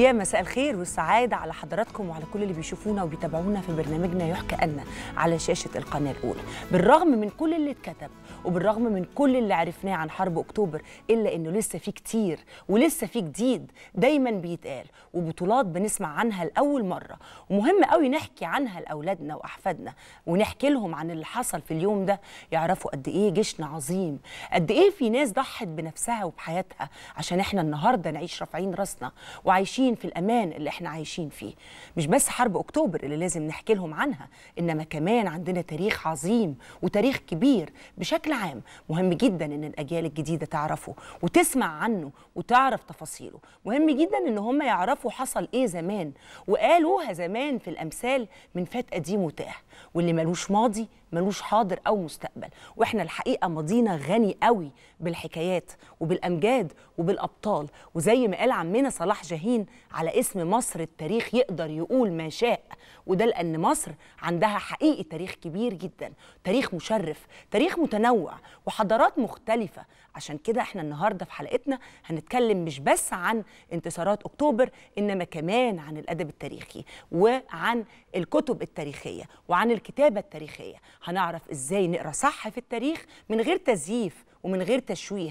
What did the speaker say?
يا مساء الخير والسعادة على حضراتكم وعلى كل اللي بيشوفونا وبيتابعونا في برنامجنا يحكى أن على شاشة القناة الأولى بالرغم من كل اللي اتكتب وبالرغم من كل اللي عرفناه عن حرب اكتوبر الا انه لسه في كتير ولسه في جديد دايما بيتقال وبطولات بنسمع عنها لاول مره ومهم قوي نحكي عنها لاولادنا واحفادنا ونحكي لهم عن اللي حصل في اليوم ده يعرفوا قد ايه جيشنا عظيم قد ايه في ناس ضحت بنفسها وبحياتها عشان احنا النهارده نعيش رافعين راسنا وعايشين في الامان اللي احنا عايشين فيه مش بس حرب اكتوبر اللي لازم نحكي لهم عنها انما كمان عندنا تاريخ عظيم وتاريخ كبير بشكل بشكل عام مهم جدا ان الاجيال الجديده تعرفه وتسمع عنه وتعرف تفاصيله مهم جدا ان هم يعرفوا حصل ايه زمان وقالوها زمان في الامثال من فات قديم وتاه واللي ملوش ماضي ملوش حاضر او مستقبل واحنا الحقيقه ماضينا غني قوي بالحكايات وبالامجاد وبالابطال وزي ما قال عمنا صلاح جاهين على اسم مصر التاريخ يقدر يقول ما شاء وده لان مصر عندها حقيقي تاريخ كبير جدا تاريخ مشرف تاريخ متنوع متنوع وحضارات مختلفة عشان كده احنا النهاردة في حلقتنا هنتكلم مش بس عن انتصارات أكتوبر إنما كمان عن الأدب التاريخي وعن الكتب التاريخية وعن الكتابة التاريخية هنعرف إزاي نقرأ صح في التاريخ من غير تزييف ومن غير تشويه